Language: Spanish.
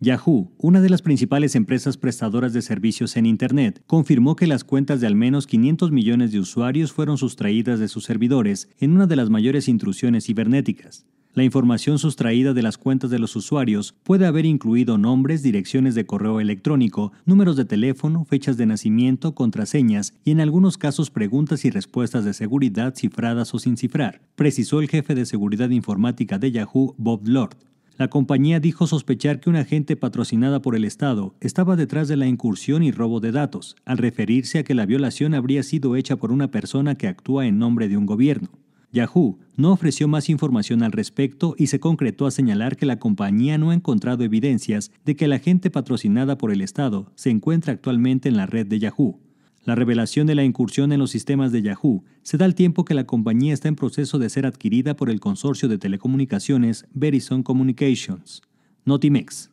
Yahoo, una de las principales empresas prestadoras de servicios en Internet, confirmó que las cuentas de al menos 500 millones de usuarios fueron sustraídas de sus servidores en una de las mayores intrusiones cibernéticas. La información sustraída de las cuentas de los usuarios puede haber incluido nombres, direcciones de correo electrónico, números de teléfono, fechas de nacimiento, contraseñas y en algunos casos preguntas y respuestas de seguridad cifradas o sin cifrar, precisó el jefe de seguridad informática de Yahoo, Bob Lord. La compañía dijo sospechar que una agente patrocinada por el Estado estaba detrás de la incursión y robo de datos, al referirse a que la violación habría sido hecha por una persona que actúa en nombre de un gobierno. Yahoo no ofreció más información al respecto y se concretó a señalar que la compañía no ha encontrado evidencias de que la agente patrocinada por el Estado se encuentra actualmente en la red de Yahoo. La revelación de la incursión en los sistemas de Yahoo se da al tiempo que la compañía está en proceso de ser adquirida por el consorcio de telecomunicaciones Verizon Communications, Notimex.